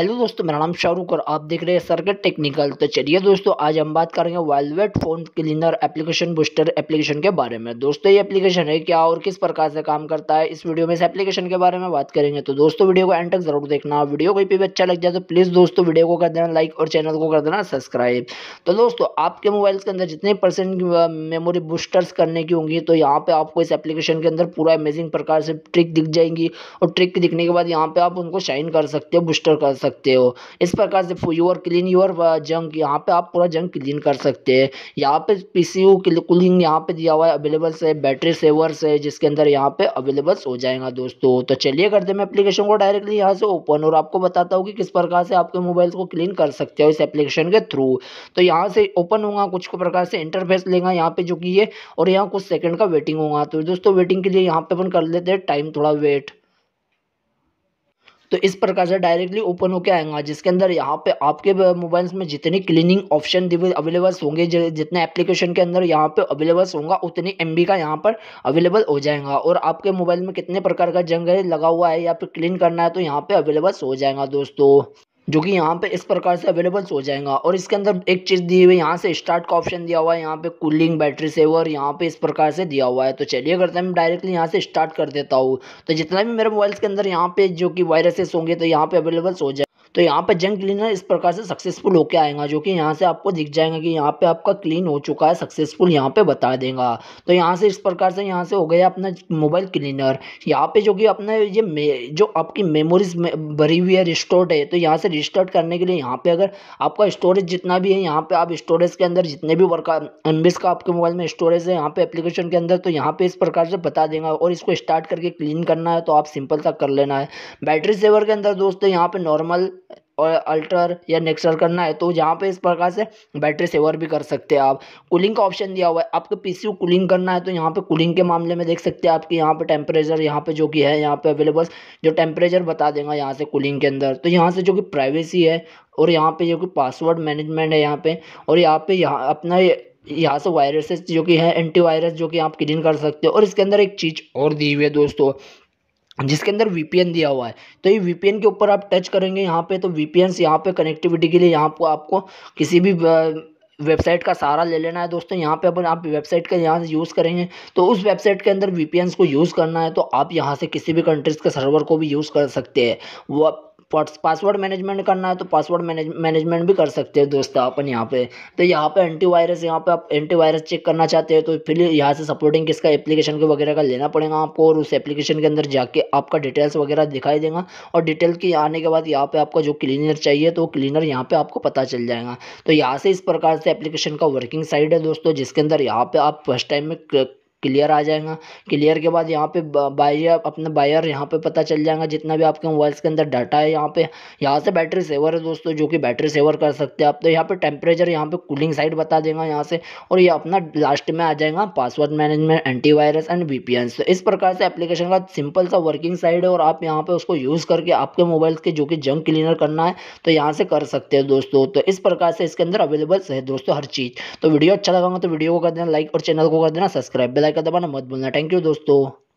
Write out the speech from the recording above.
hello दोस्तों मेरा नाम शाहरुख और आप देख रहे हैं सर्किट टेक्निकल तो चलिए दोस्तों आज हम बात करेंगे velvet phone cleaner application booster application के बारे में दोस्तों ये एप्लीकेशन है क्या और किस प्रकार से काम करता है इस वीडियो में इस एप्लीकेशन के बारे में बात करेंगे तो दोस्तों वीडियो को एंड तक जरूर देखना वीडियो कोई भी अच्छा लग जाए तो प्लीज़ दोस्तों वीडियो को कर देना लाइक और चैनल को कर देना सब्सक्राइब तो दोस्तों आपके मोबाइल के अंदर जितने परसेंट मेमोरी बूस्टर्स करने की होंगी तो यहाँ पर आपको इस एप्लीकेशन के अंदर पूरा अमेजिंग प्रकार से ट्रिक दिख जाएंगी और ट्रिक दिखने के बाद यहाँ पर आप उनको शाइन कर सकते हो बूस्टर कर सकते सकते हो इस प्रकार से योर क्लीन योर जंक यहाँ पे आप पूरा जंक क्लीन कर सकते हैं यहाँ पे पी सी यू कूलिंग यहाँ पे दिया हुआ है अवेलेबल से बैटरी सेवर्स है जिसके अंदर यहाँ पे अवेलेबल्स हो जाएगा दोस्तों तो चलिए करते मैं एप्लीकेशन को डायरेक्टली यहाँ से ओपन और आपको बताता हूँ कि किस प्रकार से आपके मोबाइल को क्लीन कर सकते हो इस एप्लीकेशन के थ्रू तो यहाँ से ओपन होगा कुछ प्रकार से इंटरफेस लेगा यहाँ पे जो कि ये और यहाँ कुछ सेकंड का वेटिंग होगा तो दोस्तों वेटिंग के लिए यहाँ पे अपन कर लेते हैं टाइम थोड़ा वेट तो इस प्रकार से डायरेक्टली ओपन होकर आएगा जिसके अंदर यहाँ पे आपके मोबाइल्स में जितनी क्लीनिंग ऑप्शन अवेलेबल्स होंगे जितने एप्लीकेशन के अंदर यहाँ पे अवेलेबल्स होगा उतनी एम का यहाँ पर अवेलेबल हो जाएगा और आपके मोबाइल में कितने प्रकार का जंग लगा हुआ है या फिर क्लीन करना है तो यहाँ पे अवेलेबल्स हो जाएगा दोस्तों जो कि यहाँ पे इस प्रकार से अवेलेबल्स हो जाएगा और इसके अंदर एक चीज़ दी हुई है यहाँ से स्टार्ट का ऑप्शन दिया हुआ है यहाँ पे कूलिंग बैटरी सेवर यहाँ पे इस प्रकार से दिया हुआ है तो चलिए करते हैं मैं डायरेक्टली यहाँ से स्टार्ट कर देता हूँ तो जितना भी मेरे मोबाइल्स के अंदर यहाँ पे जो कि वायरसेस होंगे तो यहाँ पे अवेलेबल्स हो जाए तो यहाँ पर जंग क्लीनर इस प्रकार से सक्सेसफुल होकर आएगा जो कि यहाँ से आपको दिख जाएगा कि यहाँ पे आपका क्लीन हो चुका है सक्सेसफुल यहाँ पे बता देगा तो यहाँ से इस प्रकार से यहाँ से हो गया अपना मोबाइल क्लीनर यहाँ पे जो कि अपना ये जो आपकी मेमोरीज में भरी हुई है रिस्टोर्ड है तो यहाँ से रिस्टार्ट करने के लिए यहाँ पर अगर आपका स्टोरेज जितना भी है यहाँ पर आप स्टोरेज के अंदर जितने भी वर्क एम का आपके मोबाइल में स्टोरेज है यहाँ पर एप्लीकेशन के अंदर तो यहाँ पर इस प्रकार से बता देगा और इसको स्टार्ट करके क्लीन करना है तो आप सिंपल सा कर लेना है बैटरी सेवर के अंदर दोस्तों यहाँ पर नॉर्मल और अल्टर या नेक्सल करना है तो यहाँ पे इस प्रकार से बैटरी सेवर भी कर सकते हैं आप कूलिंग का ऑप्शन दिया हुआ है आपके पी को कूलिंग करना है तो यहाँ पे कूलिंग के मामले में देख सकते हैं आपके यहाँ पे टेम्परेचर यहाँ पे जो कि है यहाँ पे अवेलेबल जो टेम्परेचर बता देगा यहाँ से कूलिंग के अंदर तो यहाँ से जो कि प्राइवेसी है और यहाँ पर जो कि पासवर्ड मैनेजमेंट है यहाँ पर और यहाँ पर यहाँ अपना यहाँ से वायरसेस जो कि है एंटीवायरस जो कि आप क्लीन कर सकते हो और इसके अंदर एक चीज़ और दी हुई है दोस्तों जिसके अंदर वी दिया हुआ है तो ये वी के ऊपर आप टच करेंगे यहाँ पे तो वी पी से यहाँ पे कनेक्टिविटी के लिए यहाँ पर आपको किसी भी वेबसाइट का सारा ले लेना है दोस्तों यहाँ पे अपन आप वेबसाइट का यहाँ यूज़ करेंगे तो उस वेबसाइट के अंदर वी को यूज़ करना है तो आप यहाँ से किसी भी कंट्रीज़ के सर्वर को भी यूज़ कर सकते हैं वो पासवर्ड मैनेजमेंट करना है तो पासवर्ड मैनेजमेंट भी कर सकते हैं दोस्तों अपन यहाँ पे तो यहाँ पे एंटीवायरस यहाँ पे आप एंटीवायरस चेक करना चाहते हैं तो फिर यहाँ से सपोर्टिंग किसका एप्लीकेशन के वगैरह का लेना पड़ेगा आपको और उस एप्लीकेशन के अंदर जाके आपका डिटेल्स वगैरह दिखाई देगा और डिटेल के आने के बाद यहाँ पर आपका जो क्लीनर चाहिए तो वो क्लीनर यहाँ पर आपको पता चल जाएगा तो यहाँ से इस प्रकार से एप्लीकेशन का वर्किंग साइड है दोस्तों जिसके अंदर यहाँ पर आप फर्स्ट टाइम में क्लियर आ जाएगा क्लियर के बाद यहाँ पे बायर अपना बायर यहाँ पे पता चल जाएगा जितना भी आपके मोबाइल्स के अंदर डाटा है यहाँ पे यहाँ से बैटरी सेवर है दोस्तों जो कि बैटरी सेवर कर सकते हैं आप तो यहाँ पे टेम्परेचर यहाँ पे कूलिंग साइड बता देगा यहाँ से और ये अपना लास्ट में आ जाएगा password management antivirus and वी तो इस प्रकार से एप्लीकेशन का सिंपल सा वर्किंग साइड है और आप यहाँ पर उसको यूज़ करके आपके मोबाइल के जो कि जंक क्लीनर करना है तो यहाँ से कर सकते हैं दोस्तों तो इस प्रकार से इसके अंदर अवेलेबल है दोस्तों हर चीज़ तो वीडियो अच्छा लगा तो वीडियो को कर देना लाइक और चैनल को कर देना सब्सक्राइब बेल का दबाना मत भूलना थैंक यू दोस्तों